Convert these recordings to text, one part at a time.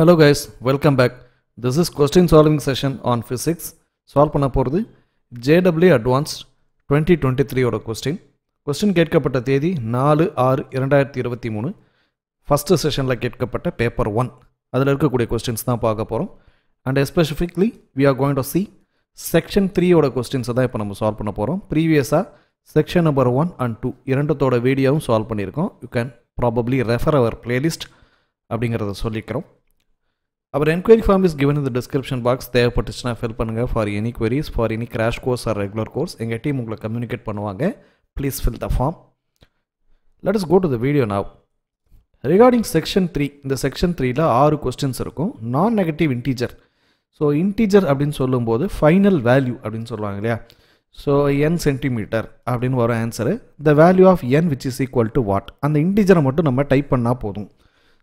Hello guys welcome back this is question solving session on physics solve பண்ண போகிறது JW advanced twenty twenty த்ரீயோட question question கேட்கப்பட்ட தேதி நாலு ஆறு இரண்டாயிரத்தி இருபத்தி மூணு ஃபஸ்ட்டு செஷனில் கேட்கப்பட்ட பேப்பர் ஒன் அதில் இருக்கக்கூடிய கொஸ்டின்ஸ் தான் பார்க்க போகிறோம் and specifically we are going to see section த்ரீயோட கொஸ்டின்ஸை தான் இப்போ நம்ம சால்வ் பண்ண போகிறோம் ப்ரீவியஸாக section number one and two இரண்டத்தோட வீடியோவும் சால்வ் பண்ணியிருக்கோம் you can probably refer our playlist அப்படிங்கிறத சொல்லிக்கிறோம் அப்புறம் என்கொயரி ஃபார்ம் இஸ் கிவன் இந்த டிஸ்கிரிப்ஷன் பாக்ஸ் தேவைப்பட்டுச்சுன்னா ஃபில் பண்ணுங்கள் for any queries for any crash course or regular course எங்கள் டீம் உங்களை கம்யூனிகேட் பண்ணுவாங்க please fill the form let is go to the video now regarding section three இந்த section த்ரீயில் ஆறு questions இருக்கும் நான் நெகட்டிவ் இன்டீஜர் ஸோ இன்டீஜர் அப்படின்னு சொல்லும்போது ஃபைனல் வேல்யூ அப்படின்னு சொல்லுவாங்க இல்லையா ஸோ என் சென்டிமீட்டர் அப்படின்னு வரும் answer the value of N which is equal to what அந்த இன்டீஜரை மட்டும் நம்ம டைப் பண்ணால் போதும்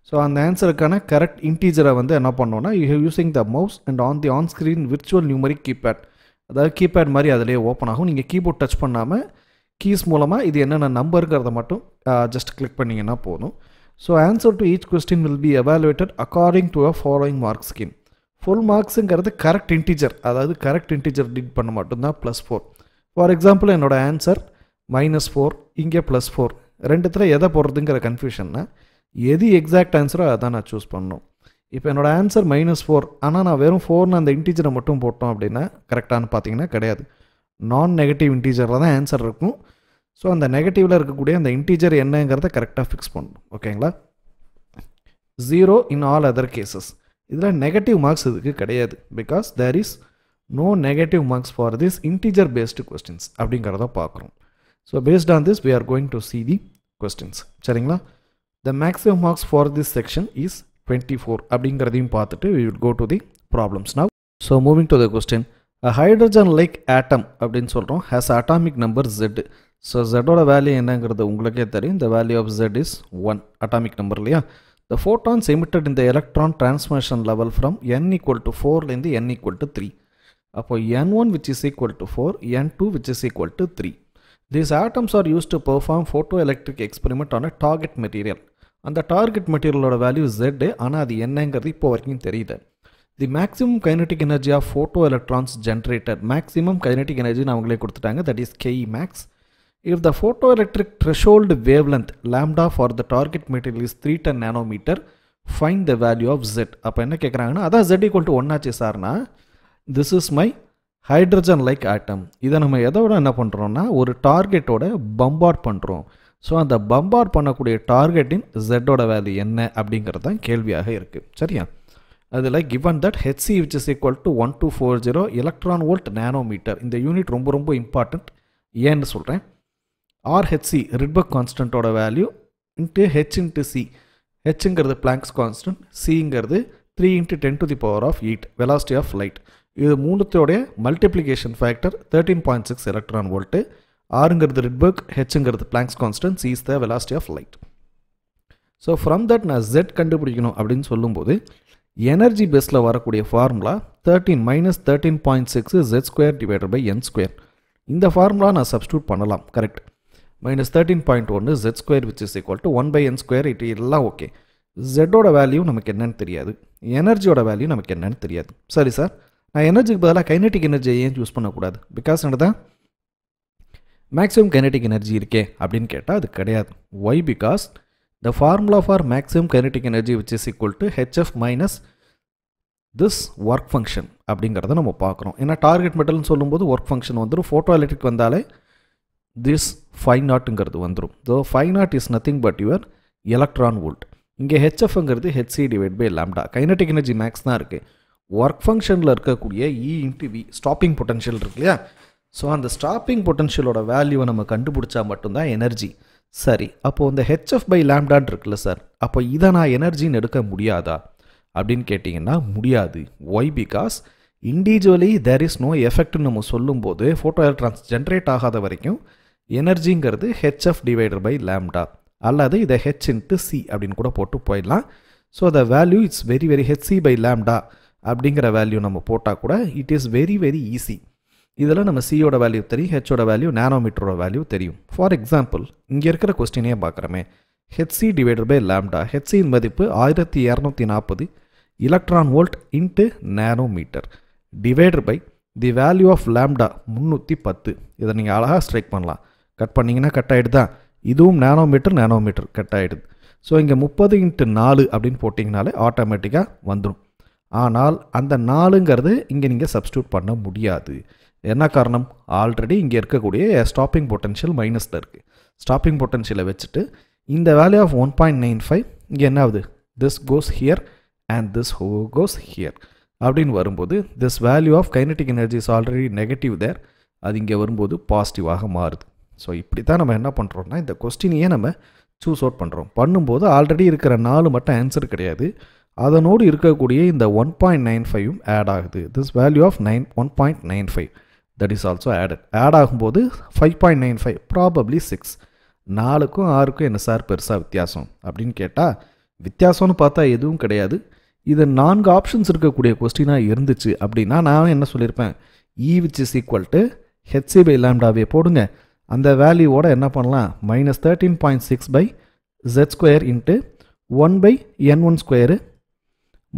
ஸோ அந்த ஆன்சருக்கான கரெக்ட் இன்டீஜரை வந்து என்ன பண்ணோன்னா you have using the mouse and on the on screen virtual numeric keypad அதாவது கீபேட் மாதிரி அதிலே ஓப்பன் ஆகும் நீங்கள் கீபோர்ட் டச் பண்ணாமல் கீஸ் மூலமாக இது என்னென்ன நம்பருங்கிறத மட்டும் ஜஸ்ட் கிளிக் பண்ணிங்கன்னா போதும் so answer to each question will be evaluated according to a following mark scheme full மார்க்ஸுங்கிறது கரெக்ட் இன்டீஜர் அதாவது கரெக்ட் இன்டீஜர் டீட் பண்ண மட்டும்தான் ப்ளஸ் ஃபோர் ஃபார் எக்ஸாம்பிள் என்னோடய ஆன்சர் மைனஸ் ஃபோர் இங்கே ப்ளஸ் ஃபோர் ரெண்டுத்தில் எதை போடுறதுங்கிற கன்ஃபியூஷன்னா எது எக்ஸாக்ட் ஆன்சரோ அதான் நான் சூஸ் பண்ணணும் இப்போ என்னோடய ஆன்சர் மைனஸ் ஃபோர் ஆனால் நான் வெறும் ஃபோர்னு அந்த இன்டீஜரை மட்டும் போட்டோம் அப்படின்னா கரெக்டானு பார்த்தீங்கன்னா கிடையாது நான் நெகட்டிவ் இன்டீஜரில் தான் ஆன்சர் இருக்கும் ஸோ அந்த நெகட்டிவில் இருக்கக்கூடிய அந்த இன்டீஜர் என்னங்கிறத கரெக்டாக ஃபிக்ஸ் பண்ணணும் ஓகேங்களா zero in all other cases இதில் நெகட்டிவ் மார்க்ஸ் இதுக்கு கிடையாது because there is no negative marks for this integer based questions அப்படிங்கிறத பார்க்குறோம் so based on this we are going to see the questions சரிங்களா the maximum marks for this section is 24 அப்படிங்கிறதையும் பார்த்துட்டு we will go to the problems now so moving to the question a hydrogen like atom அப்படின்னு சொல்கிறோம் has atomic number z so z ஓட the என்னங்கிறது உங்களுக்கே தெரியும் the value of z is 1 atomic number இல்லையா the photons emitted in the electron transmission level from n equal to 4 in the n equal to 3 அப்போ n1 which is equal to 4 n2 which is equal to 3 these atoms are used to perform photoelectric experiment on a target material அந்த target மெட்டீரியலோட value Z ஆனால் அது என்னங்கிறது இப்போ வரைக்கும் தெரியுது the maximum kinetic energy of photoelectrons generator maximum kinetic energy அவங்களே கொடுத்துட்டாங்க that is KE max if the photoelectric threshold length lambda for the target material is three ten nanometre find the value of Z அப்போ என்ன கேட்குறாங்கன்னா அதான் Z equal to ஒன்னாச்சு சார்னா this is my hydrogen like atom இதை நம்ம எதோட என்ன பண்ணுறோம்னா ஒரு டார்கெட்டோட பம்பாட் பண்ணுறோம் ஸோ அந்த பம்பார் பண்ணக்கூடிய டார்கெட்டின் ஜெட்டோட வேல்யூ என்ன அப்படிங்கிறது தான் கேள்வியாக இருக்குது சரியா அதில் given that HC which is equal to one two four zero electron volt metre இந்த யூனிட் ரொம்ப ரொம்ப இம்பார்ட்டண்ட் ஏன்னு சொல்கிறேன் ஆர்ஹெச்சி ரிட்பக் கான்ஸ்டன்ட்டோட value into H into C ஹெச்ங்கிறது பிளாங்க்ஸ் கான்ஸ்டன்ட் சிங்கிறது three into ten to the power of eight velocity of light இது மூணுத்தோடைய multiplication factor thirteen point six electron volt ஆருங்கிறது ரிட்பர்க் ஹெச்ங்கிறது Planck's constant C's is the velocity of light so from that நான் Z கண்டுபிடிக்கணும் அப்படின்னு சொல்லும்போது energy பேஸில் வரக்கூடிய formula thirteen minus thirteen point six Z square divided by N square இந்த formula நான் சப்ஸ்டியூட் பண்ணலாம் கரெக்ட் மைனஸ் தேர்ட்டீன் பாயிண்ட் ஒன்று Z square which is equal to one by N square it எல்லாம் ஓகே ஜெட்டோட value நமக்கு என்னென்னு தெரியாது எனர்ஜியோட value நமக்கு என்னென்னு தெரியாது சரி சார் நான் எனர்ஜிக்கு பதிலாக கைனட்டிக் எனர்ஜியை ஏன் யூஸ் பண்ணக்கூடாது பிகாஸ் என்னதான் மேக்ஸிமம் கைனட்டிக் எனர்ஜி இருக்கே அப்படின்னு கேட்டால் அது கிடையாது why because the formula for maximum kinetic energy which is equal to HF minus this work function அப்படிங்கிறத நம்ம பார்க்குறோம் ஏன்னா டார்கெட் மெட்டல்னு சொல்லும்போது ஒர்க் ஃபங்க்ஷன் வந்துடும் ஃபோட்டோ எலக்ட்ரிக் வந்தாலே திஸ் ஃபைவ் நாட்டுங்கிறது வந்துடும் so five naught is nothing but your electron volt இங்கே ஹெச்எஃப்ங்கிறது HC divide by lambda kinetic energy max தான் இருக்குது ஒர்க் ஃபங்க்ஷனில் இருக்கக்கூடிய E into V stopping potential இருக்கு இல்லையா ஸோ அந்த ஸ்டாப்பிங் பொட்டன்ஷியலோட வேல்யூவை நம்ம கண்டுபிடிச்சா மட்டும்தான் எனர்ஜி சரி அப்போது இந்த ஹெச்எஃப் பை லேம்டான் இருக்குல்ல சார் அப்போ இதை நான் எனர்ஜின்னு எடுக்க முடியாதா அப்படின்னு கேட்டிங்கன்னா முடியாது why because individually there is no எஃபெக்ட்னு நம்ம சொல்லும்போது ஃபோட்டோ எலக்ட்ரான்ஸ் ஜென்ரேட் ஆகாத வரைக்கும் எனர்ஜிங்கிறது ஹெச்எஃப் டிவைடர் பை லேம்டா அல்லது இதை ஹெச் இன்ட்டு சி அப்படின்னு கூட போட்டு போயிடலாம் so the value it's very very H C by lambda அப்படிங்கிற வேல்யூ நம்ம போட்டால் கூட it is very very easy இதெல்லாம் நம்ம சியோட வேல்யூ தெரியும் ஹெச்சோட வேல்யூ நானோமீட்டரோட வேல்யூ தெரியும் ஃபார் எக்ஸாம்பிள் இங்கே இருக்கிற கொஸ்டினே பார்க்குறமே ஹெச்சி டிவைடட் பை லேம்டா ஹெச்சியின் மதிப்பு ஆயிரத்தி இரநூத்தி நாற்பது electron volt into metre divider by the value of lambda முந்நூற்றி பத்து இதை நீங்கள் அழகாக ஸ்ட்ரைக் பண்ணலாம் கட் பண்ணிங்கன்னா கட் தான் இதுவும் நானோமீட்டர் மீட்டர் கட் ஆகிடுது ஸோ இங்கே முப்பது இன்ட்டு நாலு அப்படின்னு போட்டிங்கனாலே ஆட்டோமேட்டிக்காக வந்துடும் ஆனால் அந்த நாலுங்கிறது இங்கே நீங்கள் சப்ஸ்டியூட் பண்ண முடியாது என்ன காரணம் ஆல்ரெடி இங்கே இருக்கக்கூடிய ஸ்டாப்பிங் பொட்டன்ஷியல் மைனஸில் இருக்குது ஸ்டாப்பிங் பொட்டன்ஷியலை வச்சுட்டு இந்த value of one point nine five இங்கே என்ன ஆகுது this goes here and this ஹோ கோஸ் ஹியர் அப்படின்னு வரும்போது this value of kinetic energy is already negative there அது இங்கே வரும்போது பாசிட்டிவாக மாறுது ஸோ இப்படி தான் நம்ம என்ன பண்ணுறோம்னா இந்த கொஸ்டினையே நம்ம சூஸ் அவுட் பண்ணுறோம் பண்ணும்போது ஆல்ரெடி இருக்கிற நாலு மட்டும் ஆன்சர் கிடையாது அதனோடு இருக்கக்கூடிய இந்த ஒன் பாயிண்ட் நைன் ஃபைவும் ஆட் ஆகுது this value of nine one point nine five that is also added add ஆகும்போது five point nine five probably six நாலுக்கும் ஆறுக்கும் என்ன சார் பெருசாக வித்தியாசம் அப்படின்னு கேட்டால் வித்தியாசம்னு பார்த்தா எதுவும் கிடையாது இது நான்கு ஆப்ஷன்ஸ் இருக்கக்கூடிய கொஸ்டினாக இருந்துச்சு அப்படின்னா நான் என்ன சொல்லியிருப்பேன் E e which is equal to HC by லேம்டாவே போடுங்க அந்த வேல்யூவோட என்ன பண்ணலாம் minus thirteen point six by Z square into one by N one square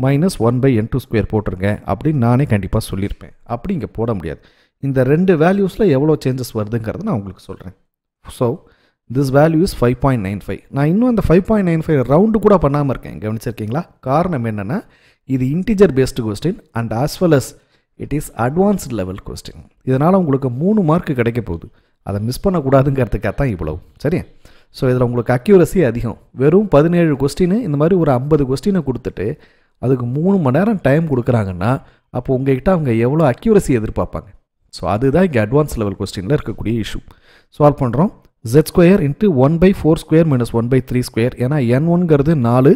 minus one by N two square போட்டிருங்க அப்படின்னு நானே கண்டிப்பாக சொல்லியிருப்பேன் அப்படி இங்கே போட முடியாது இந்த ரெண்டு வேல்யூஸில் எவ்வளோ சேஞ்சஸ் வருதுங்கிறது நான் உங்களுக்கு சொல்கிறேன் so this value is five point nine five நான் இன்னும் அந்த five point nine five round கூட பண்ணாமல் இருக்கேன் கவனிச்சிருக்கீங்களா காரணம் என்னென்னா இது integer based question and as well as it is advanced level question இதனால் உங்களுக்கு மூணு மார்க் கிடைக்க போகுது அதை மிஸ் பண்ணக்கூடாதுங்கிறதுக்காக தான் இவ்வளவு சரியா ஸோ இதில் உங்களுக்கு அக்யூரஸி அதிகம் வெறும் பதினேழு கொஸ்டின் இந்த மாதிரி ஒரு ஐம்பது கொஸ்டினை கொடுத்துட்டு அதுக்கு மூணு மணி நேரம் டைம் கொடுக்குறாங்கன்னா அப்போ உங்ககிட்ட அவங்க எவ்வளோ அக்யூரஸி எதிர்பார்ப்பாங்க ஸோ அதுதான் இங்கே அட்வான்ஸ் லெவல் கொஸ்டினில் இருக்கக்கூடிய இஷ்யூ சால்வ் பண்ணுறோம் Z square into one by four square minus one by three square ஏன்னா என் ஒன்ங்கிறது நாலு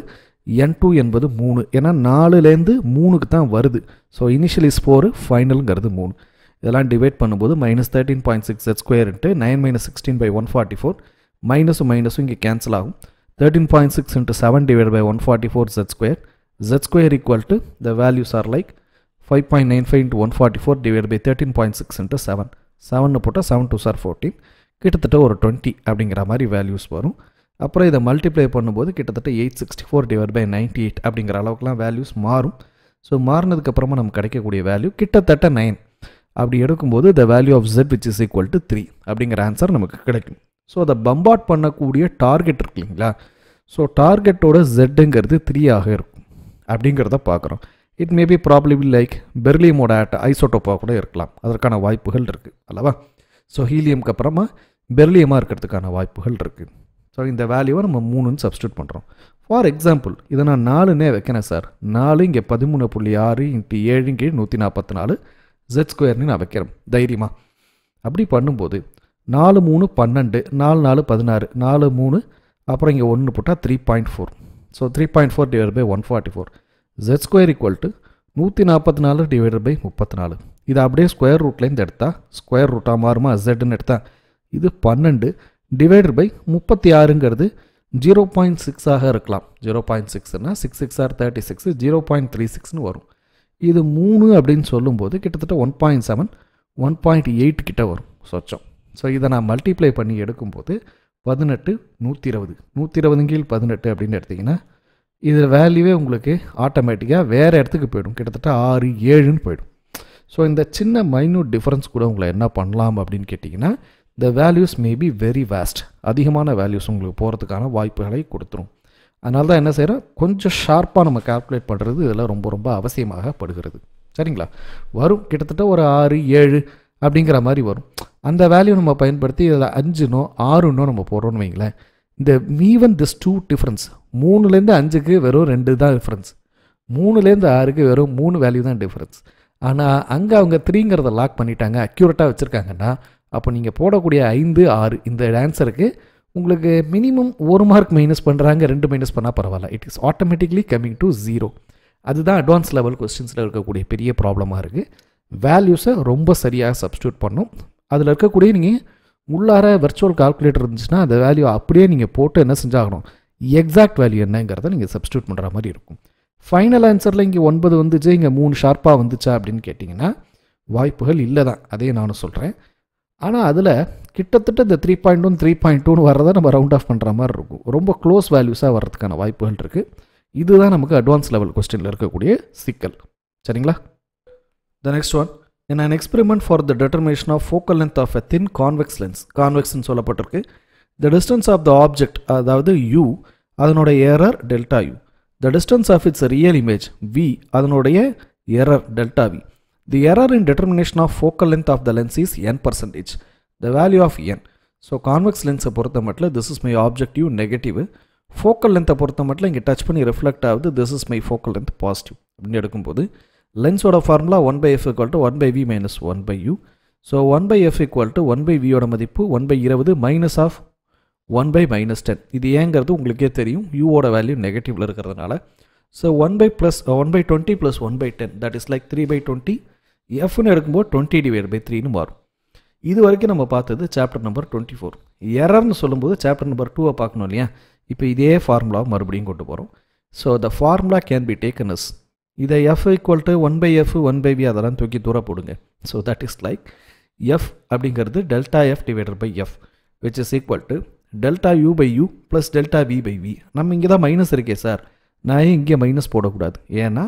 என் டூ என்பது மூணு ஏன்னா நாலுலேருந்து மூணுக்கு தான் வருது ஸோ இனிஷியல் இஸ் ஃபோர் ஃபைனலுங்கிறது மூணு இதெல்லாம் டிவைட் பண்ணும்போது minus thirteen point six Z square into nine minus sixteen by one forty four மைனஸும் மைனஸும் இங்கே கேன்சல் ஆகும் thirteen point six into seven divide by one forty four Z square Z square equal to the values are like five five point nine one forty four into 144 divided point six into seven செவன்னு போட்டால் seven two sir fourteen கிட்டத்தட்ட ஒரு twenty அப்படிங்கிற மாதிரி values வரும் அப்புறம் இதை multiply பண்ணும்போது கிட்டத்தட்ட eight sixty four divide by ninety eight அப்படிங்கிற அளவுக்குலாம் வேல்யூஸ் மாறும் ஸோ மாறினதுக்கப்புறமா நமக்கு கிடைக்கக்கூடிய வேல்யூ கிட்டத்தட்ட நைன் அப்படி எடுக்கும்போது the value of Z which is equal to three அப்படிங்கிற ஆன்சர் நமக்கு கிடைக்கும் ஸோ அதை பம்பாட் பண்ணக்கூடிய டார்கெட் இருக்கு இல்லைங்களா ஸோ டார்கெட்டோட ஜெட்டுங்கிறது த்ரீ ஆக இருக்கும் அப்படிங்கிறத பார்க்குறோம் இட் மேபி ப்ராப்ளி லைக் பெர்லியமோட ஆட்ட ஐசோட்டோப்பாக கூட இருக்கலாம் அதற்கான வாய்ப்புகள் இருக்குது அல்லவா ஸோ ஹீலியம்க்கு அப்புறமா பெர்லியமாக இருக்கிறதுக்கான வாய்ப்புகள் இருக்குது ஸோ இந்த வேல்யூவை நம்ம மூணுன்னு சப்ஸ்டியூட் பண்ணுறோம் ஃபார் எக்ஸாம்பிள் இதை நான் நாலுன்னே வைக்கிறேன் சார் நாலு இங்கே பதிமூணு புள்ளி ஆறு இன்ட்டு ஏழு இங்கே நூற்றி நாற்பத்தி நாலு ஜெட் ஸ்கொயர்னு நான் வைக்கிறேன் தைரியமாக அப்படி பண்ணும்போது நாலு மூணு பன்னெண்டு நாலு நாலு பதினாறு நாலு மூணு அப்புறம் இங்கே ஒன்று போட்டால் three point four so three point four divide by one forty four Z square equal to நூற்றி நாற்பத்தி நாலு டிவைடட் பை முப்பத்தி நாலு இது அப்படியே ஸ்கொயர் ரூட்லேருந்து எடுத்தால் ஸ்கொயர் ரூட்டாக மாறுமா ஜெட்னு எடுத்தால் இது பன்னெண்டு டிவைடட் பை முப்பத்தி ஆறுங்கிறது ஜீரோ பாயிண்ட் சிக்ஸாக இருக்கலாம் ஜீரோ பாயிண்ட் சிக்ஸ்னால் six six or thirty six zero point three சிக்ஸ்னு வரும் இது மூணு அப்படின்னு சொல்லும்போது கிட்டத்தட்ட one point seven one point eight கிட்ட வரும் சொச்சம் ஸோ இதை நான் மல்டிப்ளை பண்ணி எடுக்கும்போது பதினெட்டு நூற்றி இருபது நூற்றி இருபதுங்கில் பதினெட்டு அப்படின்னு எடுத்திங்கன்னா இதில் வேல்யூவே உங்களுக்கு ஆட்டோமேட்டிக்காக வேறு இடத்துக்கு போயிடும் கிட்டத்தட்ட ஆறு ஏழுன்னு போயிடும் ஸோ இந்த சின்ன மைனூட் டிஃப்ரென்ஸ் கூட உங்களை என்ன பண்ணலாம் அப்படின்னு கேட்டிங்கன்னா the values maybe very vast அதிகமான வேல்யூஸ் உங்களுக்கு போகிறதுக்கான வாய்ப்புகளை கொடுத்துரும் அதனால தான் என்ன செய்கிறோம் கொஞ்சம் ஷார்ப்பாக நம்ம கால்குலேட் பண்ணுறது இதெல்லாம் ரொம்ப ரொம்ப அவசியமாக படுகிறது சரிங்களா வரும் கிட்டத்தட்ட ஒரு ஆறு ஏழு அப்படிங்கிற மாதிரி வரும் அந்த வேல்யூ நம்ம பயன்படுத்தி இதில் அஞ்சுனோ ஆறுனோ நம்ம போடுறோன்னு வைங்களேன் இந்த ஈவன் திஸ் டூ டிஃப்ரென்ஸ் மூணுலேருந்து அஞ்சுக்கு வெறும் ரெண்டு தான் டிஃப்ரென்ஸ் மூணுலேருந்து ஆறுக்கு வெறும் மூணு வேல்யூ தான் டிஃப்ரென்ஸ் ஆனால் அங்கே அவங்க த்ரீங்கிறத லாக் பண்ணிட்டாங்க அக்யூரேட்டாக வச்சுருக்காங்கன்னா அப்போ நீங்கள் போடக்கூடிய ஐந்து ஆறு இந்த ஆன்சருக்கு உங்களுக்கு மினிமம் ஒரு மார்க் மைனஸ் பண்ணுறாங்க ரெண்டு மைனஸ் பண்ணால் பரவாயில்ல it is automatically coming to zero அதுதான் அட்வான்ஸ் லெவல் கொஸ்டின்ஸில் இருக்கக்கூடிய பெரிய ப்ராப்ளமாக இருக்குது வேல்யூஸை ரொம்ப சரியாக சப்ஸ்டியூட் பண்ணும் அதில் இருக்கக்கூடிய நீங்கள் உள்ளார வர்ச்சுவல் கால்குலேட்டர் இருந்துச்சுன்னா அந்த வேல்யூ அப்படியே நீங்கள் போட்டு என்ன செஞ்சாகணும் எக்ஸாக்ட் வேல்யூ என்னங்கிறத நீங்கள் சப்ஸ்டியூட் பண்ணுற மாதிரி இருக்கும் ஃபைனல் ஆன்சரில் இங்கே ஒன்பது வந்துச்சு இங்கே மூணு ஷார்ப்பாக வந்துச்சா அப்படின்னு கேட்டிங்கன்னா வாய்ப்புகள் இல்லை தான் அதே நானும் சொல்கிறேன் ஆனால் அதில் கிட்டத்தட்ட இந்த three point one three point டூன்னு வரதை நம்ம ரவுண்ட் ஆஃப் பண்ணுற மாதிரி இருக்கும் ரொம்ப க்ளோஸ் வேல்யூஸாக வர்றதுக்கான வாய்ப்புகள் இருக்குது இதுதான் நமக்கு அட்வான்ஸ் லெவல் கொஸ்டினில் இருக்கக்கூடிய சிக்கல் சரிங்களா the next one In an experiment for the determination of focal length of a thin convex lens, convexன்னு சொல்லப்பட்டிருக்கு the distance of the object அதாவது u அதனுடைய error delta u the distance of its real image v அதனுடைய error delta v the error in determination of focal length of the lens is n percentage the value of n So, convex lens, பொறுத்த மட்டும் this is my objective negative focal லென்த்தை பொறுத்த மட்டும் இங்கே touch பண்ணி reflect ஆகுது this is my focal length positive லென்ஸோட formula one by F equal to one by V minus one by U so one by F equal to one by வியோட மதிப்பு one by இருபது minus of one by minus ten இது ஏங்கிறது உங்களுக்கே தெரியும் யூவோட value நெகட்டிவில் இருக்கிறதுனால so one by plus one by twenty plus one by ten that is like three by twenty எஃப்னு எடுக்கும்போது டுவெண்ட்டி டிவைட் பை த்ரீன்னு மாறும் இது வரைக்கும் நம்ம பார்த்தது சாப்டர் நம்பர் டுவெண்ட்டி ஃபோர் எரர்னு சொல்லும்போது சாப்டர் நம்பர் டூவை பார்க்கணும் இல்லையா இப்போ இதே ஃபார்முலாவை மறுபடியும் கொண்டு போகிறோம் so the formula can be taken as இதை F equal to one by F one by V அதெல்லாம் தூக்கி தூரம் போடுங்க so that is like F அப்படிங்கிறது delta F divided by F which is equal to delta U by U plus delta V by V நம்ம இங்கே தான் minus இருக்கே sir நான் இங்கே மைனஸ் போடக்கூடாது ஏன்னா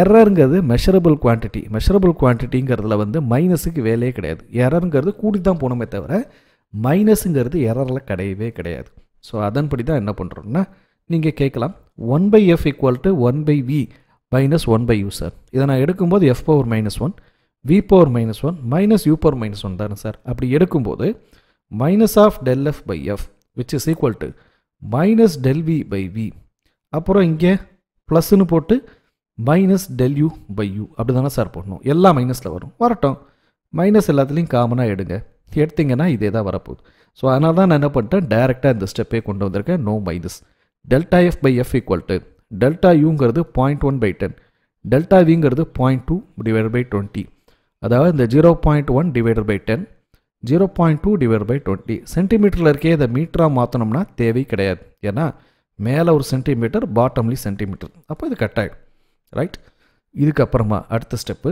எரருங்கிறது மெஷரபிள் குவான்டிட்டி மெஷரபிள் குவான்டிட்டிங்கிறதுல வந்து மைனஸுக்கு வேலையே கிடையாது எரருங்கிறது கூடி தான் போகணுமே தவிர மைனஸுங்கிறது எரரில் கிடையவே கிடையாது ஸோ அதன்படி தான் என்ன பண்ணுறோம்னா நீங்கள் கேட்கலாம் one by F equal to one by V minus one by U sir இதை நான் எடுக்கும்போது F power minus one V power minus one minus U power minus one தானே சார் அப்படி எடுக்கும்போது minus of del F by F which is equal to minus del V by V அப்புறம் இங்கே ப்ளஸ்ன்னு போட்டு minus del U by U அப்படி தானே sir போடணும் எல்லா மைனஸில் வரும் வரட்டும் மைனஸ் எல்லாத்துலேயும் காமனாக எடுங்க எடுத்திங்கன்னா இதே தான் வரப்போகுது ஸோ அதனால தான் நான் என்ன பண்ணிட்டேன் டேரெக்டாக இந்த ஸ்டெப்பே கொண்டு வந்திருக்கேன் no minus delta F by F equal to delta யூங்கிறது point one by ten delta விங்கிறது point two divide by twenty அதாவது இந்த zero point one divide by ten zero point two divide by twenty சென்டிமீட்டரில் இருக்கே இதை மீட்டராக மாற்றணும்னா தேவை கிடையாது ஏன்னா மேலே ஒரு சென்டிமீட்டர் பாட்டம்லி சென்டிமீட்டர் அப்போ இது கட் ஆகிடும் ரைட் இதுக்கப்புறமா அடுத்த ஸ்டெப்பு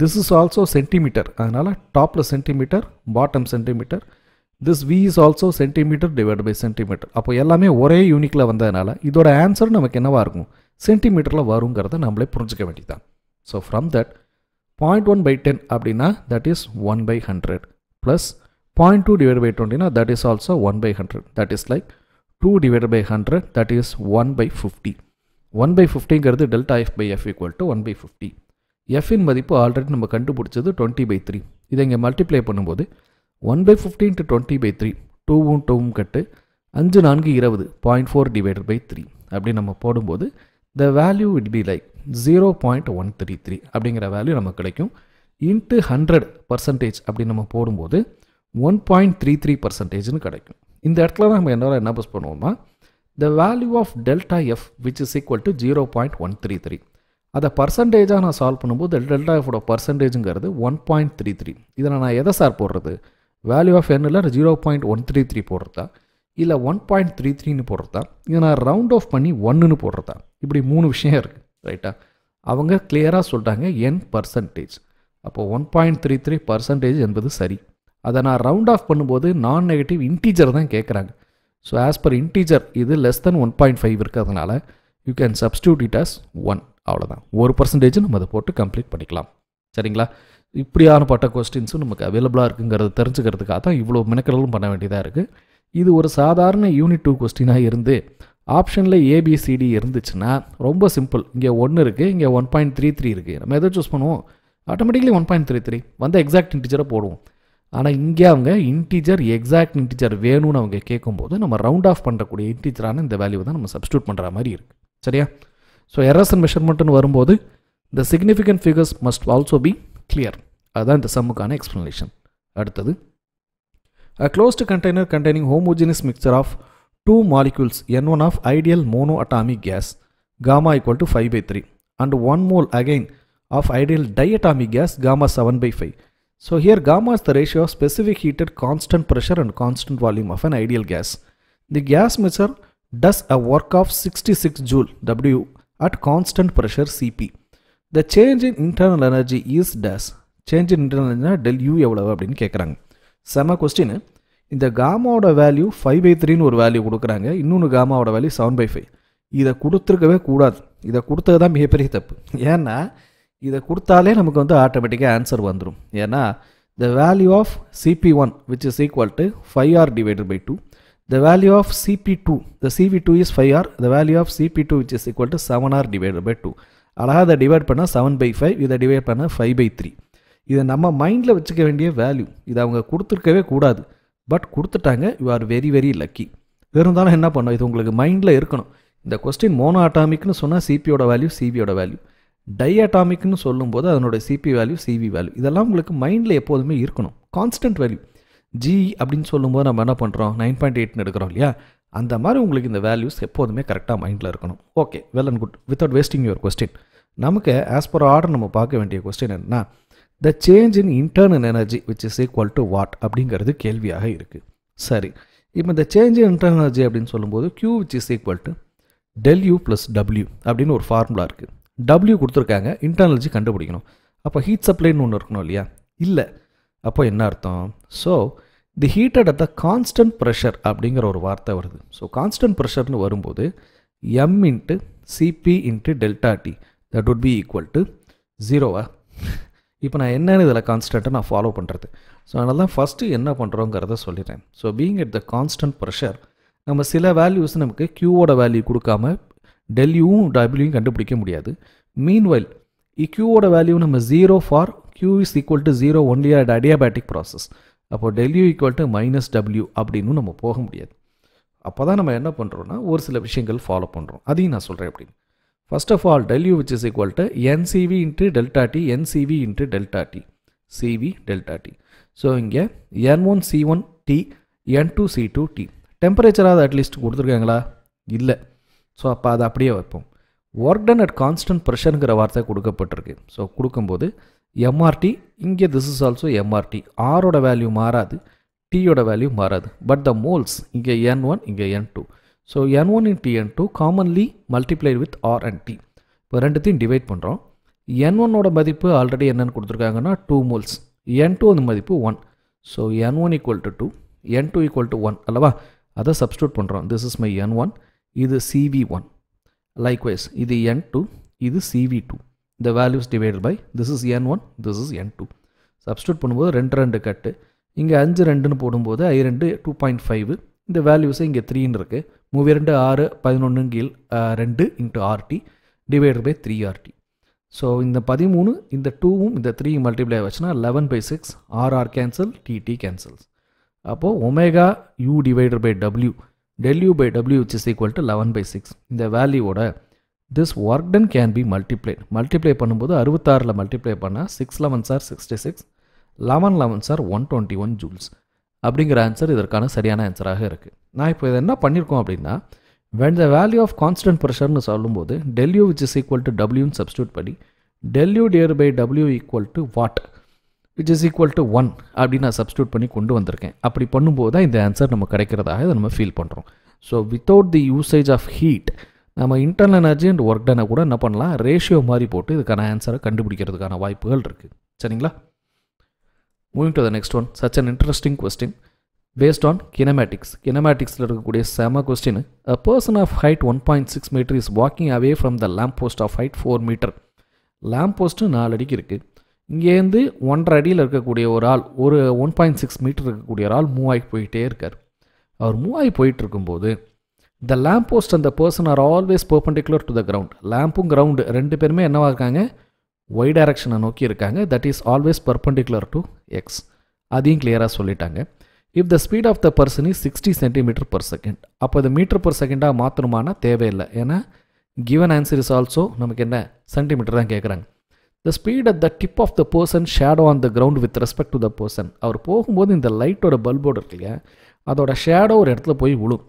திஸ் இஸ் ஆல்சோ சென்டிமீட்டர் அதனால் டாப்பில் centimetre bottom centimetre this V is also centimetre divide by centimetre அப்போ எல்லாமே ஒரே யூனிக்கில் வந்ததுனால இதோட ஆன்சர் நமக்கு என்னவாக இருக்கும் சென்டிமீட்டரில் வருங்கிறத நம்மளே புரிஞ்சுக்க வேண்டியதான் so from that point one by ten அப்படின்னா that is one by hundred plus point two divide by டுவெண்ட்டினா that is also one by hundred that is like two divide by hundred that is one by fifty one by ஃபிஃப்டிங்கிறது delta F by F equal to one by fifty F இன் மதிப்பு already நம்ம கண்டுபிடிச்சது twenty by three இதை இங்கே multiply பண்ணும்போது one by fifty into twenty by three டூவும் டூவும் கட்டு அஞ்சு நான்கு இருபது point four divided by three அப்படி நம்ம போடும்போது the value it be like zero point one three three அப்படிங்கிற வேல்யூ நமக்கு கிடைக்கும் இன்ட்டு ஹண்ட்ரட் பர்சன்டேஜ் அப்படி நம்ம போடும்போது ஒன் பாயிண்ட் த்ரீ த்ரீ பர்சன்டேஜ்னு கிடைக்கும் இந்த இடத்துல தான் நம்ம என்ன என்ன பஸ் பண்ணுவோம்னா the value of delta F which is equal to zero point one three three அதை பர்சன்டேஜாக நான் சால்வ் பண்ணும்போது டெல்டா எஃபோட பர்சன்டேஜுங்கிறது ஒன் பாயிண்ட் த்ரீ த்ரீ இதில் நான் எதை சார் போடுறது வேல்யூ ஆஃப் ಏನಿಲ್ಲ zero point one three three போடுறதா இல்லை ஒன் பாயிண்ட் த்ரீ த்ரீன்னு போடுறதா இதை நான் ரவுண்ட் ஆஃப் பண்ணி ஒன்றுன்னு போடுறதா இப்படி மூணு விஷயம் இருக்குது ரைட்டா அவங்க கிளியராக சொல்கிறாங்க என் பர்சன்டேஜ் அப்போது one point three three percentage என்பது சரி அதை நான் ரவுண்ட் ஆஃப் பண்ணும்போது நான் நெகட்டிவ் இன்டீஜர் தான் கேட்குறாங்க ஸோ ஆஸ் பர் இன்டீஜர் இது less than one point five இருக்கிறதுனால you can substitute it as one அவ்வளோதான் ஒரு பர்சன்டேஜ் நம்ம அதை போட்டு கம்ப்ளீட் பண்ணிக்கலாம் சரிங்களா இப்படியானப்பட்ட கொஸ்டின்ஸும் நமக்கு அவைலபிளாக இருக்குங்கிறத தெரிஞ்சுக்கிறதுக்காக தான் இவ்வளோ மினக்கடலும் பண்ண வேண்டியதாக இருக்குது இது ஒரு சாதாரண யூனிட் டூ கொஸ்டினாக இருந்து ஆப்ஷனில் ஏபிசிடி இருந்துச்சுன்னா ரொம்ப சிம்பிள் இங்கே ஒன்று இருக்குது இங்கே ஒன் பாயிண்ட் த்ரீ த்ரீ இருக்குது நம்ம எதை சூஸ் பண்ணுவோம் automatically one point three three வந்து எக்ஸாக்ட் இன்டிஜரை போடுவோம் ஆனால் இங்கே அவங்க இன்டிஜர் எக்ஸாக்ட் இன்டிஜர் வேணும்னு அவங்க கேட்கும்போது நம்ம ரவுண்ட் ஆஃப் பண்ணுறக்கூடிய இன்டிஜரான இந்த வேல்யூ தான் நம்ம சப்ஸ்டியூட் பண்ணுற மாதிரி இருக்குது சரியா ஸோ எரஸ் அண்ட் மெஷர்மெண்ட்டுன்னு வரும்போது the significant figures must also be clear. That is the sum explanation. அடுத்தது A closed container containing homogeneous mixture of two molecules N1 of ideal monoatomic gas gamma equal to 5 by 3 and one mole again of ideal diatomic gas gamma 7 by 5. So here gamma is the ratio of specific heat at constant pressure and constant volume of an ideal gas. The gas mixture does a work of 66 joule W at constant pressure Cp. The change in internal energy is this change in internal எனர்ஜினா del U எவ்வளவு அப்படின்னு கேட்குறாங்க செம question இந்த காமாவோட value five by த்ரீன்னு ஒரு value கொடுக்குறாங்க இன்னொன்று காமாவோட வேல்யூ செவன் பை ஃபைவ் இதை கொடுத்துருக்கவே கூடாது இதை கொடுத்தது தான் மிகப்பெரிய தப்பு ஏன்னா இதை கொடுத்தாலே நமக்கு வந்து ஆட்டோமேட்டிக்காக ஆன்சர் வந்துடும் ஏன்னா the value of Cp one which is equal to five R divided by two the value of Cp two the Cp two is five R the value of Cp two which is equal to seven R divided by two அழகாக அதை divide பண்ணால் seven by five இதை divide பண்ணால் five by three இதை நம்ம மைண்டில் வச்சுக்க வேண்டிய வேல்யூ இதை அவங்க கொடுத்துருக்கவே கூடாது பட் கொடுத்துட்டாங்க you are very very lucky இருந்தாலும் என்ன பண்ணோம் இது உங்களுக்கு மைண்டில் இருக்கணும் இந்த கொஸ்டின் மோனோ அட்டாமிக்னு சொன்னால் சிபியோட வேல்யூ சிபியோட வேல்யூ டை அட்டாமிக்னு சொல்லும்போது அதனோட சிபி வேல்யூ சிபி வேல்யூ இதெல்லாம் உங்களுக்கு மைண்டில் எப்போதுமே இருக்கணும் கான்ஸ்டன்ட் வேல்யூ ஜி அப்படின்னு சொல்லும்போது நம்ம என்ன பண்ணுறோம் நைன் பாயிண்ட் எயிட்னு எடுக்கிறோம் இல்லையா அந்த மாதிரி உங்களுக்கு இந்த வேல்யூஸ் எப்போதுமே கரெக்டாக மைண்டில் இருக்கணும் okay well and good without wasting your question நமக்கு ஆஸ் பர் ஆர்டர் நம்ம பார்க்க வேண்டிய கொஸ்டின் என்னென்னா the change in internal energy which is equal to what அப்படிங்கிறது கேள்வியாக இருக்குது சரி இப்போ இந்த சேஞ்ச் இன் இன்டர்னல் எனர்ஜி அப்படின்னு சொல்லும்போது Q which is equal to del U plus W அப்படின்னு ஒரு ஃபார்முலா இருக்குது டபிள்யூ கொடுத்துருக்காங்க இன்டர்னல்ஜி கண்டுபிடிக்கணும் அப்போ ஹீட் சப்ளைன்னு ஒன்று இருக்கணும் இல்லையா இல்லை அப்போ என்ன அர்த்தம் so the heated at the constant pressure அப்படிங்கிற ஒரு வார்த்தை வருது ஸோ கான்ஸ்டன்ட் ப்ரெஷர்னு வரும்போது M into Cp into delta T that would be equal to ஜீரோவா இப்போ நான் என்னென்னு இதில் கான்ஸ்டண்ட்டை நான் ஃபாலோ பண்ணுறது ஸோ அதனால தான் ஃபஸ்ட்டு என்ன பண்ணுறோங்கிறத சொல்லிடுறேன் so being at the constant pressure நம்ம சில வேல்யூஸ் நமக்கு க்யூவோட வேல்யூ கொடுக்காம டெல்யூவும் டபிள்யூவும் கண்டுபிடிக்க முடியாது மீன்வைல் கியூவோட வேல்யூ நம்ம zero for Q is equal to zero only at adiabatic process அப்போது del U equal to minus W அப்படின்னு நம்ம போக முடியாது அப்போ தான் நம்ம என்ன பண்ணுறோன்னா ஒரு சில விஷயங்கள் ஃபாலோ பண்ணுறோம் அதையும் நான் சொல்கிறேன் அப்படின்னு first of all del U which is equal to n C V into delta T n C V into delta T C V delta T so இங்கே n one C one T என் டூ சி டூ டி டெம்பரேச்சராக அட்லீஸ்ட் கொடுத்துருக்காங்களா இல்லை so அப்போ அதை அப்படியே வைப்போம் work done at constant ப்ரெஷருங்கிற வார்த்தை கொடுக்கப்பட்டிருக்கு ஸோ கொடுக்கும்போது எம்ஆர்டி இங்கே திஸ் இஸ் ஆல்சோ எம்ஆர்டி ஆரோட வேல்யூ மாறாது டீயோட வேல்யூ மாறாது பட் த மோல்ஸ் இங்கே என் ஒன் இங்கே N two so N one in T N two commonly multiplied with R and T இப்போ ரெண்டுத்தையும் டிவைட் பண்ணுறோம் என் ஒன்னோட மதிப்பு ஆல்ரெடி என்னென்னு கொடுத்துருக்காங்கன்னா டூ மோல்ஸ் என் டூ அந்த மதிப்பு one so N one equal to two n two equal to one அல்லவா அதை சப்ஸ்டியூட் பண்ணுறோம் this is my n one இது சிவி ஒன் லைக்வைஸ் இது என் டூ இது சிவி டூ இந்த values divided by this is n one this is n two substitute பண்ணும்போது ரெண்டு ரெண்டு கட்டு இங்கே அஞ்சு ரெண்டுன்னு போடும்போது ஐ ரெண்டு டூ பாயிண்ட் ஃபைவ் இந்த வேல்யூஸே இங்கே த்ரீன்னு இருக்குது மூவி ரெண்டு ஆறு பதினொன்று கீழ் ரெண்டு into RT divided by three RT so இந்த பதிமூணு இந்த டூவும் இந்த த்ரீ மல்டிப்ளை வச்சுன்னா eleven by six R R cancel T T cancels அப்போது omega U divider by W del U by W which is equal to eleven by six இந்த வேல்யூவோட this work done can be multiply multiply பண்ணும்போது அறுபத்தாறில் multiply பண்ணால் six eleven sir sixty six eleven eleven sir one twenty one joules அப்படிங்கிற answer இதற்கான சரியான ஆன்சராக இருக்குது நான் இப்போ இதை என்ன பண்ணியிருக்கோம் அப்படின்னா when the value of constant ப்ரெஷர்னு சொல்லும்போது del U which is equal to டபிள்யூன்னு சப்ஸ்டியூட் பண்ணி del U dear by W equal to what which is equal to one அப்படின்னு நான் சப்ஸ்டியூட் பண்ணி கொண்டு வந்திருக்கேன் அப்படி பண்ணும்போது தான் இந்த ஆன்சர் நம்ம கிடைக்கிறதாக இதை நம்ம ஃபீல் பண்ணுறோம் so without the usage of heat நம்ம இன்டர்னல் எனர்ஜி அண்ட் ஒர்க் டனை கூட என்ன பண்ணலாம் ரேஷியோ மாதிரி போட்டு இதுக்கான ஆன்சரை கண்டுபிடிக்கிறதுக்கான வாய்ப்புகள் இருக்குது சரிங்களா moving to the next one such an interesting question based on kinematics கினமேட்டிக்ஸில் இருக்கக்கூடிய செம question a person of height one point six metre is walking away from the lamp post of height four metre lamp post நாலு அடிக்கு இருக்குது இங்கேருந்து ஒன்றரை அடியில் இருக்கக்கூடிய ஒரு ஆள் ஒரு ஒன் பாயிண்ட் சிக்ஸ் மீட்டர் இருக்கக்கூடிய ஒரு ஆள் மூவ் ஆகி போயிட்டே இருக்கார் அவர் மூவ் ஆகி போயிட்டு இருக்கும்போது த லேம்ப் போஸ்ட் அந்த person are always perpendicular to the ground லேம்பும் கிரவுண்டு ரெண்டு பேருமே என்னவாக இருக்காங்க ஒய் டைரக்ஷனை நோக்கி இருக்காங்க that is always perpendicular to X அதையும் கிளியராக சொல்லிட்டாங்க if the speed of the person is sixty centimetre per second அப்போ அது மீட்டர் பர் செகண்டாக மாற்றணுமானா தேவையில்லை ஏன்னா கிவன் ஆன்சர் இஸ் ஆல்சோ நமக்கு என்ன சென்டிமீட்டர் தான் கேட்குறாங்க the speed at the tip of the person shadow on the ground with respect to the person அவர் போகும்போது இந்த லைட்டோட பல்போடு இருக்கு இல்லையா அதோட ஷேடோ ஒரு இடத்துல போய் விழும்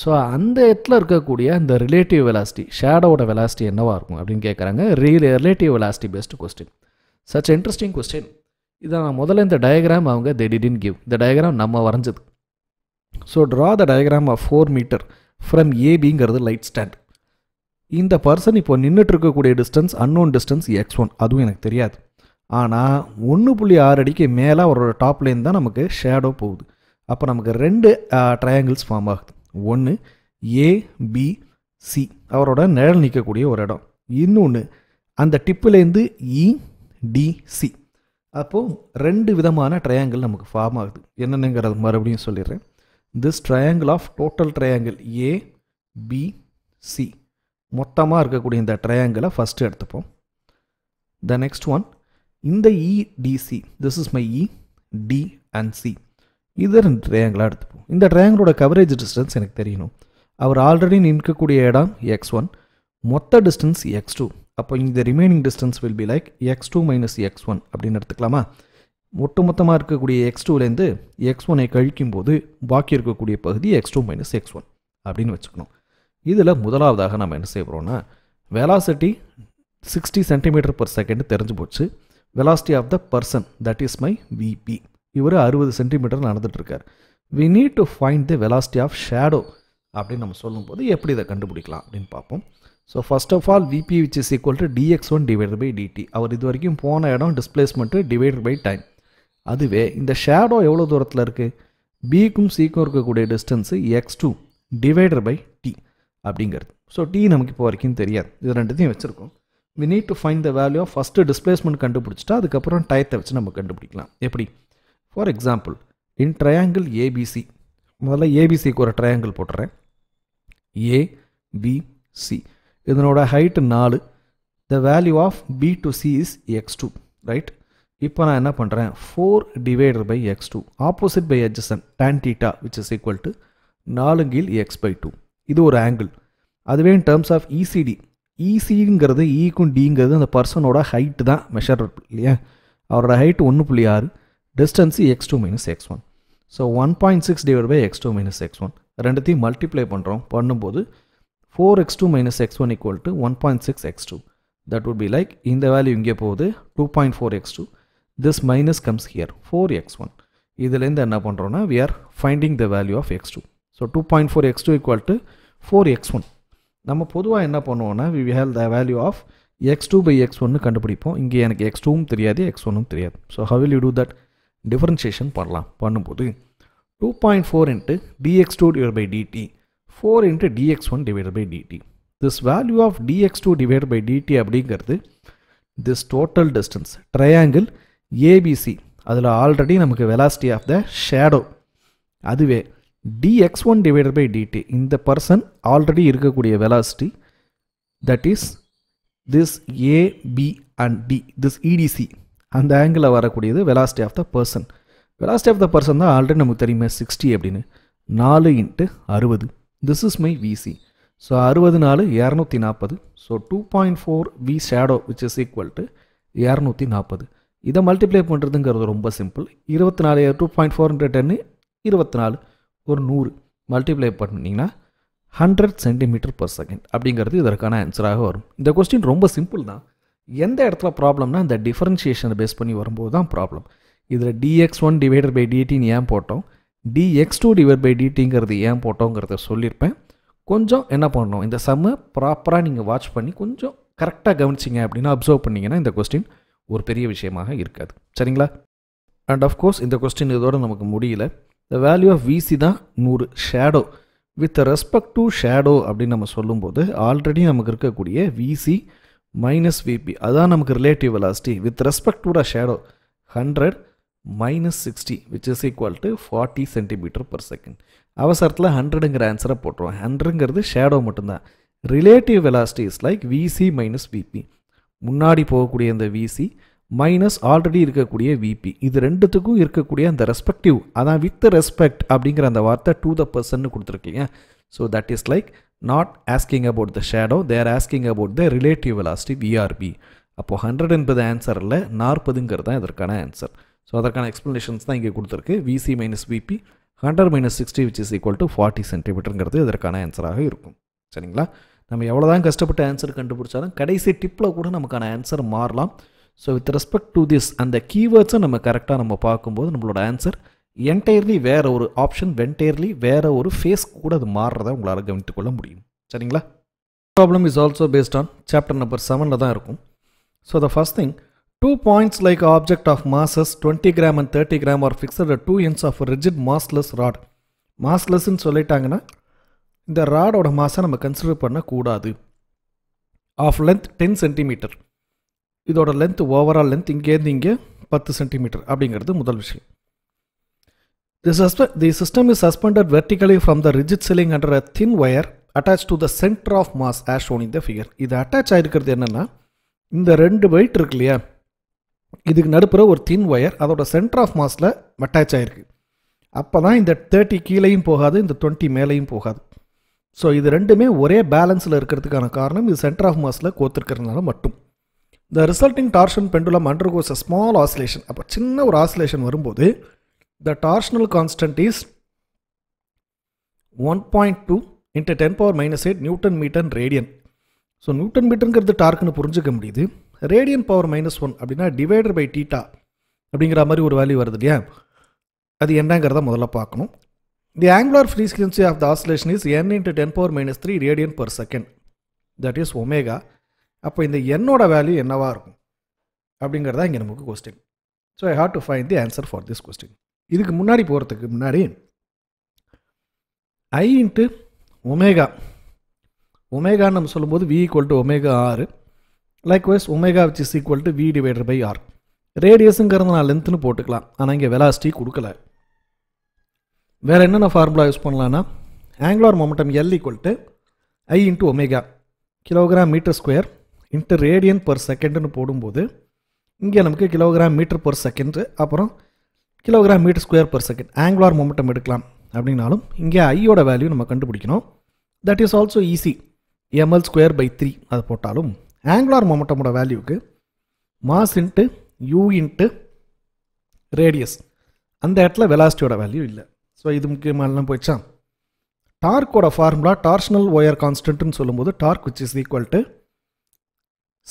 ஸோ அந்த இடத்துல இருக்கக்கூடிய அந்த ரிலேட்டிவ் வெலாசிட்டி ஷேடோட வெலாசிட்டி என்னவாக இருக்கும் அப்படின்னு கேட்குறாங்க real relative velocity best question such interesting question இதை நான் முதல்ல இந்த டயக்ராம் அவங்க தே டிடின் கிவ் இந்த டயக்ராம் நம்ம வரைஞ்சது so draw the diagram of four metre from ஏபிங்கிறது லைட் ஸ்டாண்ட் இந்த பர்சன் இப்போ நின்றுட்டு இருக்கக்கூடிய distance unknown distance X one அதுவும் எனக்கு தெரியாது ஆனால் ஒன்று புள்ளி ஆறு அடிக்கு மேலே அவரோட டாப்லேருந்து தான் நமக்கு ஷேடோ போகுது அப்போ நமக்கு ரெண்டு ட்ரையாங்கிள்ஸ் uh, ஃபார்ம் ஆகுது ஒன்று ஏபிசி அவரோட நிழல் நிற்கக்கூடிய ஒரு இடம் இன்னொன்று அந்த டிப்புலேருந்து இடிசி e, அப்போது ரெண்டு விதமான ட்ரையாங்கிள் நமக்கு ஃபார்ம் ஆகுது என்னென்னங்கிறது மறுபடியும் சொல்லிடுறேன் this triangle of total triangle A B C மொத்தமாக இருக்கக்கூடிய இந்த ட்ரையாங்கிளை ஃபஸ்ட்டு எடுத்துப்போம் த நெக்ஸ்ட் ஒன் இந்த EDC this is my E D and C இதை ரெண்டு ட்ரையாங்கிளாக எடுத்துப்போம் இந்த ட்ரையாங்கிளோட கவரேஜ் டிஸ்டன்ஸ் எனக்கு தெரியணும் அவர் ஆல்ரெடி நிற்கக்கூடிய இடம் எக்ஸ் ஒன் மொத்த டிஸ்டன்ஸ் எக்ஸ் டூ அப்போ இந்த remaining distance will be like X two minus X one அப்படின்னு எடுத்துக்கலாமா ஒட்டு மொத்தமாக இருக்கக்கூடிய எக்ஸ் டூலேருந்து எக்ஸ் ஒனை கழிக்கும் போது பாக்கி இருக்கக்கூடிய பகுதி X two minus X one அப்படின்னு வச்சுக்கணும் இதில் முதலாவதாக நம்ம என்ன செய்கிறோன்னா velocity sixty centimetre per second தெரிஞ்சு போச்சு velocity of the person that is my VP இவர் அறுபது சென்டிமீட்டர் இருக்கார் we need to find the velocity of shadow அப்படின்னு நம்ம சொல்லும்போது எப்படி இதை கண்டுபிடிக்கலாம் அப்படின்னு பார்ப்போம் so first of all VP which is equal to dx one divide by dt அவர் இது வரைக்கும் போன இடம் டிஸ்பிளேஸ்மெண்ட்டு டிவைட் பை டைம் அதுவே இந்த ஷேடோ எவ்வளோ தூரத்தில் இருக்குது பிக்கும் சிக்கும் இருக்கக்கூடிய distance X two divider by T அப்படிங்கிறது ஸோ டி நமக்கு இப்போ வரைக்கும் தெரியாது இது ரெண்டுத்தையும் வச்சுருக்கோம் we need to find the value of first displacement கண்டுபிடிச்சிட்டா அதுக்கப்புறம் டயத்தை வச்சு நம்ம கண்டுபிடிக்கலாம் எப்படி for example in triangle ABC முதல்ல ஏபிசிக்கு ஒரு ட்ரையாங்கிள் போட்டுறேன் ஏ பி சி இதனோட ஹைட்டு நாலு the value of B to C is X two right இப்போ நான் என்ன பண்ணுறேன் four divider by X two opposite by adjacent tan theta which is equal to நாலு கீழ் எக்ஸ் பை டூ இது ஒரு ஆங்கிள் அதுவே in terms of ECD e இசிங்கிறது e ஈக்கும் e டிங்கிறது அந்த பர்சனோட ஹைட்டு தான் மெஷர் இல்லையா அவரோட ஹைட்டு ஒன்று புள்ளி ஆறு so x2 point six divide by X two minus X one ரெண்டுத்தையும் மல்டிப்ளை பண்ணுறோம் பண்ணும்போது four X two minus X one equal to one point six X two that would be like இந்த value இங்கே போகுது two point four X two this minus comes here four X one இதுலேருந்து என்ன பண்ணுறோன்னா we are finding the value of X two so two point four X two equal to four X one நம்ம பொதுவாக என்ன பண்ணுவோம்னா we have the value of X two by X ஒன்று கண்டுபிடிப்போம் இங்கே எனக்கு எக்ஸ் டூவும் தெரியாது எக்ஸ் ஒன்னும் தெரியாது so how will you do that differentiation பண்ணலாம் பண்ணும்போது two point four into dx two divide by dt four into dx one divide by dt this value of dx two divide by dt அப்படிங்கிறது this total distance triangle ABC அதில் already நமக்கு velocity of the shadow அதுவே dx one divided by dt இந்த person already இருக்கக்கூடிய velocity that is this AB and D this EDC அந்த ஆங்கிளில் வரக்கூடியது velocity of the person velocity of the person தான் already நமக்கு தெரியுமே சிக்ஸ்டி அப்படின்னு நாலு இன்ட்டு அறுபது this is my VC so அறுபது நாலு இரநூத்தி நாற்பது so two point four V shadow which is equal to இரநூத்தி நாற்பது இதை மல்டிப்ளை பண்ணுறதுங்கிறது ரொம்ப சிம்பிள் இருபத்தி நாலு டூ பாயிண்ட் ஃபோர் ஹண்ட்ரட் டென்னு இருபத்தி நாலு ஒரு நூறு மல்டிப்ளை பண்ணிங்கன்னா ஹண்ட்ரட் சென்டிமீட்டர் பர் செகண்ட் அப்படிங்கிறது இதற்கான ஆன்சராக வரும் இந்த கொஸ்டின் ரொம்ப சிம்பிள் தான் எந்த இடத்துல ப்ராப்ளம்னா இந்த டிஃப்ரென்ஷியேஷனை பேஸ் பண்ணி வரும்போது தான் ப்ராப்ளம் இதில் டிஎக்ஸ் ஒன் டிவைடட் பை டிடின்னு ஏன் போட்டோம் டிஎக்ஸ் டூ டிவைட் பை டிடிங்கிறது ஏன் போட்டோங்கிறத சொல்லியிருப்பேன் கொஞ்சம் என்ன பண்ணணும் இந்த சம்மை ப்ராப்பராக நீங்கள் வாட்ச் பண்ணி கொஞ்சம் கரெக்டாக கவனிச்சிங்க அப்படின்னா அப்சர்வ் பண்ணிங்கன்னா இந்த கொஸ்டின் ஒரு பெரிய விஷயமாக இருக்காது சரிங்களா அண்ட் ஆஃப்கோர்ஸ் இந்த கொஸ்டின் இதோடு நமக்கு முடியல த வேல்யூ ஆஃப் விசி தான் நூறு shadow with respect to shadow அப்படின்னு நம்ம சொல்லும்போது ஆல்ரெடி நமக்கு இருக்கக்கூடிய விசி மைனஸ் விபி அதுதான் நமக்கு relative velocity with respect to shadow hundred minus sixty which is equal to forty centimetre per second அவசரத்தில் ஹண்ட்ரடுங்கிற ஆன்சரை போட்டுருவோம் ஹண்ட்ரடுங்கிறது ஷேடோ மட்டும்தான் relative velocity is like VC minus VP முன்னாடி போகக்கூடிய இந்த விசி மைனஸ் ஆல்ரெடி இருக்கக்கூடிய விபி இது ரெண்டுத்துக்கும் இருக்கக்கூடிய அந்த ரெஸ்பெக்டிவ் அதான் வித் ரெஸ்பெக்ட் அப்படிங்கிற அந்த வார்த்தை டூ த பர்சன்னு கொடுத்துருக்கீங்க so that is like not asking about the shadow they are asking about the relative velocity VRB. அப்போது ஹண்ட்ரட் என்பது ஆன்சர் இல்லை நாற்பதுங்கிறது தான் இதற்கான ஆன்சர் ஸோ அதற்கான எக்ஸ்ப்ளனேஷன்ஸ் தான் இங்கே கொடுத்துருக்கு VC minus PP hundred minus sixty which is equal to forty சென்டிமீட்டருங்கிறது இதற்கான ஆன்சராக இருக்கும் சரிங்களா நம்ம எவ்வளோ தான் கஷ்டப்பட்ட ஆன்சர் கண்டுபிடிச்சாலும் கடைசி டிப்பில் கூட நமக்கான ஆன்சர் மாறலாம் so with respect to this அந்த கீவேர்ட்ஸை நம்ம கரெக்டாக நம்ம பார்க்கும்போது நம்மளோட ஆன்சர் என்டையர்லி வேறு ஒரு ஆப்ஷன் வென்டையர்லி வேறு ஒரு ஃபேஸ் கூட அது மாறுறதை உங்களால் கவனித்துக்கொள்ள முடியும் சரிங்களா problem is also based on chapter number செவனில் தான் இருக்கும் so the first thing to points like object of masses twenty gram and thirty gram are fixed to ends of rigid massless rod மாஸ்லெஸ்ன்னு சொல்லிட்டாங்கன்னா இந்த ராடோட மாசை நம்ம கன்சிடர் பண்ணக்கூடாது ஆஃப் லென்த் டென் சென்டிமீட்டர் இதோட லென்த் ஓவரால் லென்த் இங்கேருந்து இங்கே பத்து சென்டிமீட்டர் அப்படிங்கிறது முதல் விஷயம் The, the system is suspended vertically from the rigid ceiling under a thin wire attached to the center of mass as shown in the figure. இது attach ஆகிருக்கிறது என்னென்னா இந்த ரெண்டு வெயிட் இருக்கு இல்லையா இதுக்கு நடுப்புற ஒரு தின் ஒயர் அதோட சென்டர் ஆஃப் மாஸில் அட்டாச் ஆகிருக்கு அப்போ தான் இந்த தேர்ட்டி கீழேயும் போகாது இந்த டுவெண்ட்டி மேலேயும் போகாது ஸோ இது ரெண்டுமே ஒரே பேலன்ஸில் இருக்கிறதுக்கான காரணம் இது சென்டர் ஆஃப் மாஸில் கோத்துருக்கிறதுனால மட்டும் இந்த resulting torsion pendulum under a small oscillation அப்போ சின்ன ஒரு ஆசிலேஷன் வரும்போது the torsional constant is 1.2 into 10 power minus eight newton metre radian so newton மீட்டருங்கிறது டார்க்குன்னு புரிஞ்சுக்க முடியுது ரேடியன் பவர் மைனஸ் ஒன் அப்படின்னா டிவைடர் பை டீட்டா அப்படிங்கிற மாதிரி ஒரு வேல்யூ வருது இல்லையா அது என்னங்கிறத முதல்ல பார்க்கணும் the angular frequency of the oscillation is n into ten power minus three radian per second that is omega அப்போ இந்த என்னோட வேல்யூ என்னவாக இருக்கும் அப்படிங்கிறதா இங்கே நமக்கு question so I have to find the answer for this question இதுக்கு முன்னாடி போகிறதுக்கு முன்னாடி ஐ இன்ட்டு ஒமேகா ஒமேகான்னு நம்ம சொல்லும்போது வி ஈக்குவல் டு ஒமேகா ஆறு likewise omega which is equal to V divided by R ரேடியஸுங்கிறது நான் லென்த்துன்னு போட்டுக்கலாம் ஆனால் இங்கே வெலாசிட்டி கொடுக்கல வேறு என்னென்ன ஃபார்முலா யூஸ் பண்ணலான்னா angular momentum L equal to I into omega kilogram metre square into radian per செகண்டுன்னு போடும்போது இங்கே நமக்கு கிலோகிராம் மீட்டர் பர் செகண்டு அப்புறம் kilogram metre square per second angular momentum எடுக்கலாம் அப்படின்னாலும் இங்கே ஐயோட வேல்யூ நம்ம கண்டுபிடிக்கணும் that is also easy ML square by three அது போட்டாலும் ஆங்குலார் மொமெண்டமோட வேல்யூக்கு mass into U into radius அந்த இடத்துல வெலாசிட்டியோட வேல்யூ இல்லை ஸோ இது முக்கியமானலாம் போயிடுச்சா டார்க்கோட ஃபார்முலா டார்ஷனல் ஒயர் கான்ஸ்டன்ட்னு சொல்லும்போது torque which is equal to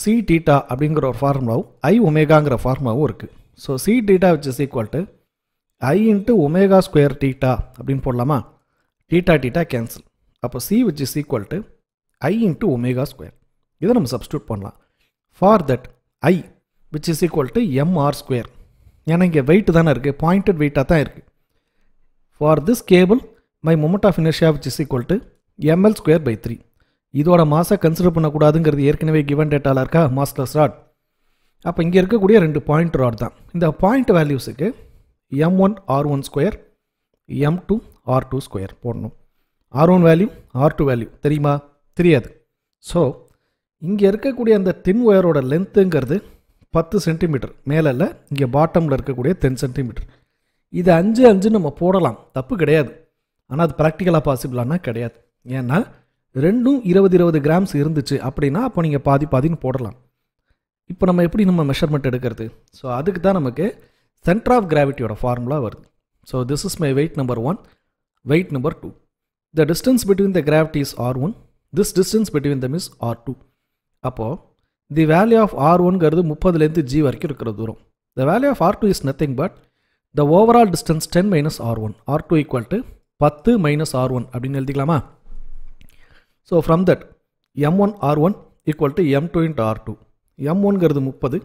C theta அப்படிங்கிற ஒரு ஃபார்முலாவும் ஐ ஒமேகாங்கிற ஃபார்முலாவும் இருக்குது so C theta which is equal to I into omega square theta அப்படின்னு போடலாமா டீட்டா டீட்டா கேன்சல் அப்போ C which is equal to I into omega square இதை நம்ம சப்ஸ்டியூட் பண்ணலாம் for that I which is equal to MR square ஏன்னா இங்கே weight தானே இருக்குது பாயிண்டட் வெயிட்டாக தான் இருக்குது for this cable my moment of inertia which is equal to ML square by three இதோட மாசை கன்சிடர் பண்ணக்கூடாதுங்கிறது ஏற்கனவே கிவன் டேட்டாவில் இருக்கா மாஸ்லஸ் ராட் அப்போ இங்கே இருக்கக்கூடிய ரெண்டு பாயிண்ட் ராட் தான் இந்த பாயிண்ட் வேல்யூஸுக்கு M one R one square M two R two square போடணும் R one value R two value தெரியுமா தெரியாது ஸோ இங்கே இருக்கக்கூடிய அந்த தின் ஒயரோட லென்த்துங்கிறது பத்து சென்டிமீட்டர் மேலே இல்லை இங்கே பாட்டமில் இருக்கக்கூடிய டென் சென்டிமீட்டர் இது அஞ்சு 5 நம்ம போடலாம் தப்பு கிடையாது ஆனால் அது ப்ராக்டிக்கலாக அன்னா கிடையாது ஏன்னா ரெண்டும் இருபது இருபது கிராம்ஸ் இருந்துச்சு அப்படின்னா அப்போ நீங்கள் பாதி பாதின் போடலாம் இப்போ நம்ம எப்படி நம்ம மெஷர்மெண்ட் எடுக்கிறது ஸோ அதுக்கு தான் நமக்கு சென்டர் ஆஃப் கிராவிட்டியோட ஃபார்முலா வருது so this is my weight number one weight number two the distance between the gravity is R one this distance between the mass R two அப்போது தி வேல்யூ ஆஃப் ஆர் ஒன்ங்கிறது முப்பதுலேருந்து G வரைக்கும் இருக்கிற தூரம் the value of R two is nothing but the overall distance ten minus R one R two equal to பத்து minus R one அப்படின்னு எழுதிக்கலாமா so from that M one R one equal to M two into R two M ஒன்ங்கிறது முப்பது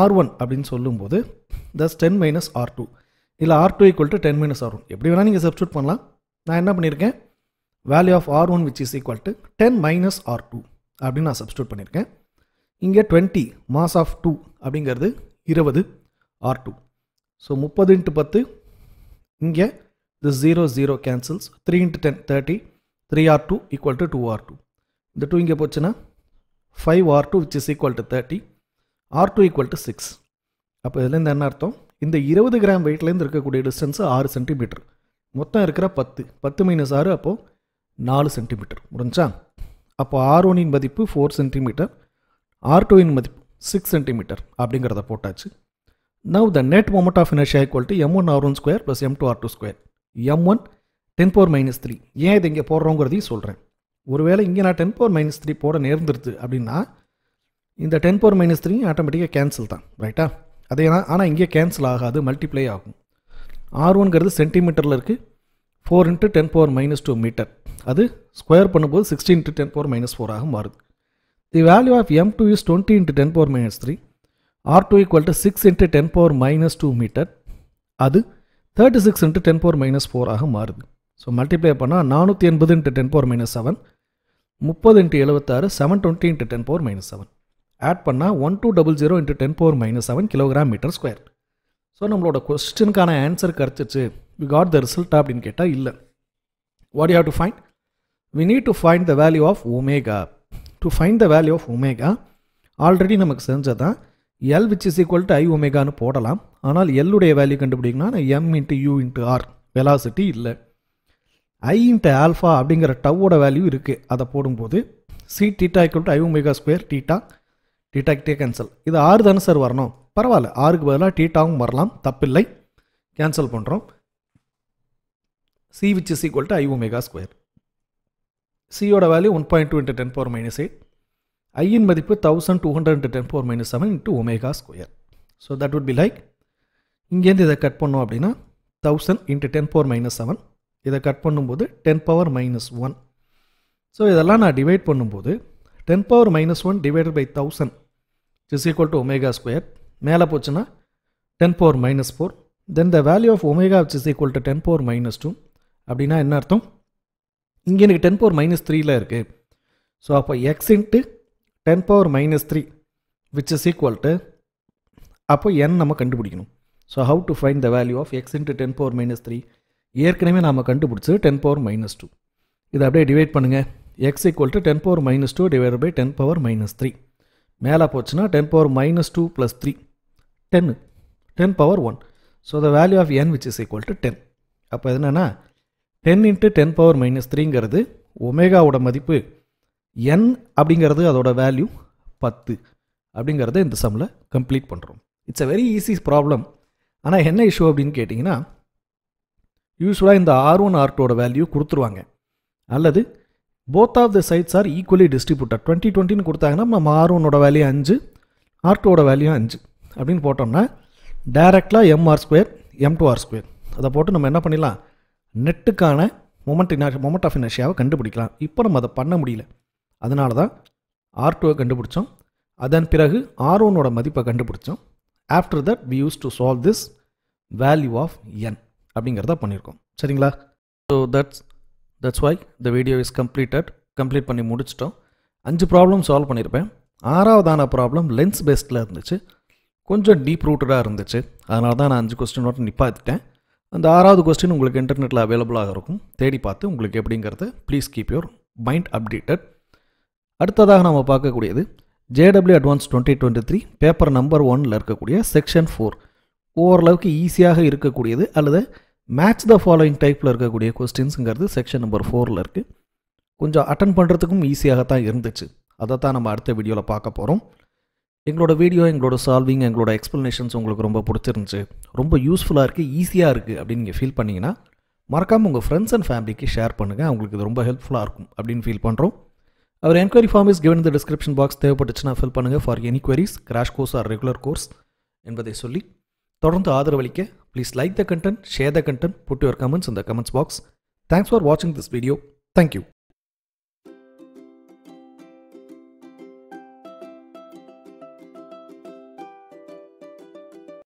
R one அப்படின்னு சொல்லும்போது thus ten minus R two இல்லை R two equal to ten minus R one எப்படி வேணால் நீங்கள் substitute பண்ணலாம் நான் என்ன பண்ணியிருக்கேன் value of R one which is equal to ten minus R two அப்படின்னு நான் சப்ஸ்டியூட் பண்ணியிருக்கேன் இங்கே டுவெண்ட்டி மாஸ் ஆஃப் டூ அப்படிங்கிறது இருபது ஆர் டூ ஸோ முப்பது இன்ட்டு பத்து இங்கே இது zero zero cancels three into ten thirty three R two equal to two R two இந்த டூ இங்கே போச்சுன்னா five R two which is equal to thirty R two equal to six அப்போ இதுலேருந்து என்ன அர்த்தம் இந்த இருபது கிராம் வெயிட்லேருந்து இருக்கக்கூடிய டிஸ்டன்ஸு ஆறு சென்டிமீட்டர் மொத்தம் இருக்கிற பத்து பத்து மைனஸ் ஆறு அப்போது நாலு சென்டிமீட்டர் முடிஞ்சா அப்போ ஆர் ஒனின் மதிப்பு ஃபோர் சென்டிமீட்டர் ஆர் டூவின் மதிப்பு சிக்ஸ் சென்டிமீட்டர் அப்படிங்கிறத போட்டாச்சு now the net moment of inertia equal to M one R one square plus M two R two square M one ten power minus three ஏன் இதை இங்கே போடுறோங்கிறதையும் சொல்கிறேன் ஒருவேளை இங்கே நான் டென் போர் மைனஸ் த்ரீ போட நேர்ந்துருது அப்படின்னா இந்த டென் போர் மைனஸ் த்ரீ ஆட்டோமேட்டிக்காக கேன்சல் தான் ரைட்டா அதே ஆனால் இங்கே கேன்சல் ஆகாது மல்டிப்ளை ஆகும் ஆர் ஒன்கிறது சென்டிமீட்டரில் இருக்குது four into ten power minus two metre அது ஸ்கொயர் பண்ணும்போது sixty into ten power minus ஃபோராக மாறுது the value of M two is twenty into ten power minus three R two equal to six into ten power minus two metre அது thirty six into ten power minus ஃபோராக மாறுது so multiply பண்ணால் நானூற்றி எண்பது into ten power minus seven முப்பது into எழுபத்தாறு seven twenty into ten power minus seven add பண்ணால் one two double zero into ten power minus seven kilogram metre square so நம்மளோட கொஸ்டினுக்கான ஆன்சர் கிடச்சிச்சு வி காட் த ரிசல்ட்டா அப்படின்னு கேட்டால் இல்லை what you have to find we need to find the value of omega to find the value of omega already நமக்கு தான் L which is equal to I ஒமேகான்னு போடலாம் ஆனால் எல்லுடைய வேல்யூ கண்டுபிடிங்கன்னா M into U into R velocity இல்லை ஐ into alpha அப்படிங்கிற டவ்வோட value இருக்குது அதை போடும்போது C theta equal to I omega square theta டிடாக்டே கேன்சல் இது ஆறு தானே சார் வரணும் பரவாயில்ல ஆறுக்கு பதிலாக டீட்டாவும் வரலாம் தப்பில்லை கேன்சல் பண்ணுறோம் C which is equal to I omega square சியோட value one point two into ten power minus eight ஐயின் மதிப்பு thousand two hundred into ten power minus seven into omega square so that would be like இங்கேருந்து இதை cut பண்ணோம் அப்படின்னா thousand into ten power minus seven இதை cut பண்ணும்போது ten power minus one so இதெல்லாம் நான் டிவைட் பண்ணும்போது ten power minus one divided by thousand is equal to omega square மேலே போச்சுன்னா ten power minus four then the value of omega is equal to ten power minus two அப்படின்னா என்ன அர்த்தம் இங்கே எனக்கு டென் பவர் மைனஸ் த்ரீல இருக்குது so அப்போ X into ten power minus three which is equal to அப்போ என் நம்ம கண்டுபிடிக்கணும் so how to find the value of X into ten power minus three ஏற்கனவே நாம் கண்டுபிடிச்சது டென் பவர் மைனஸ் டூ இதை அப்படியே டிவைட் பண்ணுங்கள் X equal to ten power minus two divide by ten power minus three மேலே போச்சுன்னா ten power minus two plus three டென்னு ten power one so the value of N which is equal to ten அப்போ என்னென்னா ten into ten power minus த்ரீங்கிறது ஒமேகாவோட மதிப்பு N அப்படிங்கிறது அதோட வேல்யூ பத்து அப்படிங்கிறத இந்த சம்மில் கம்ப்ளீட் பண்ணுறோம் it's a very easy problem ஆனால் என்ன இஷ்யூ அப்படின்னு கேட்டிங்கன்னா யூஸ்வலாக இந்த ஆர் ஒன் ஆர் டூவோட வேல்யூ கொடுத்துருவாங்க அல்லது both of the sides are equally distributed twenty டுவெண்ட்டின்னு கொடுத்தாங்கன்னா நம்ம ஆர் ஒன்னோட வேல்யூ அஞ்சு ஆர் டூவோட வேல்யூ அஞ்சு அப்படின்னு போட்டோம்னா டேரெக்டாக MR square M two R square அதை போட்டு நம்ம என்ன பண்ணலாம் நெட்டுக்கான மொமெண்ட் இனா மொமெண்ட் ஆஃப் இனர்ஷியாவை கண்டுபிடிக்கலாம் இப்போ நம்ம அதை பண்ண முடியல அதனால தான் ஆர் டூவை கண்டுபிடிச்சோம் அதன் பிறகு ஆர் ஒனோட மதிப்பை கண்டுபிடிச்சோம் after that we use to solve this value of N அப்படிங்கிறத பண்ணியிருக்கோம் சரிங்களா so that's that's why the video is completed complete பண்ணி முடிச்சிட்டோம் அஞ்சு ப்ராப்ளம் சால்வ் பண்ணியிருப்பேன் ஆறாவதான ப்ராப்ளம் லென்ஸ் பேஸ்டில் இருந்துச்சு கொஞ்சம் டீப் ரூட்டடாக இருந்துச்சு அதனால தான் நான் அஞ்சு கொஸ்டின் கொஸ்டினோட நிப்பாத்திட்டேன் அந்த ஆறாவது கொஸ்டின் உங்களுக்கு இன்டர்நெட்டில் அவைலபிளாக இருக்கும் தேடி பார்த்து உங்களுக்கு எப்படிங்கிறத please keep your mind updated அடுத்ததாக நம்ம பார்க்கக்கூடியது JW advance twenty twenty three paper number ஒனில் இருக்கக்கூடிய செக்ஷன் ஃபோர் ஓரளவுக்கு ஈஸியாக இருக்கக்கூடியது அல்லது மேட்ச் த ஃபாலோயிங் டைப்பில் இருக்கக்கூடிய கொஸ்டின்ஸுங்கிறது செக்ஷன் நம்பர் ஃபோரில் இருக்குது கொஞ்சம் அட்டன் பண்ணுறதுக்கும் ஈஸியாக தான் இருந்துச்சு அதை தான் நம்ம அடுத்த வீடியோவில் பார்க்க போகிறோம் எங்களோட வீடியோ எங்களோட சால்விங் எங்களோட எக்ஸ்ப்ளனேஷன்ஸ் உங்களுக்கு ரொம்ப பிடிச்சிருந்துச்சு ரொம்ப யூஸ்ஃபுல்லாக இருக்குது ஈஸியாக இருக்குது அப்படின்னு நீங்கள் ஃபீல் பண்ணிங்கன்னா மறக்காமல் உங்கள் ஃப்ரெண்ட்ஸ் அண்ட் ஃபேமிலிக்கு ஷேர் பண்ணுங்கள் அவங்களுக்கு இது ரொம்ப ஹெல்ப்ஃபுல்லாக இருக்கும் அப்படின்னு ஃபீல் பண்ணுறோம் our enquiry form is given the description box தேவைப்பட்டுச்சுன்னா ஃபில் பண்ணுங்கள் for any queries crash course or regular course என்பதை சொல்லி தொடர்ந்து ஆதரவளிக்க please like the content share the content put your comments இந்த கமெண்ட்ஸ் பாக்ஸ் தேங்க்ஸ் ஃபார் வாட்சிங் this video thank you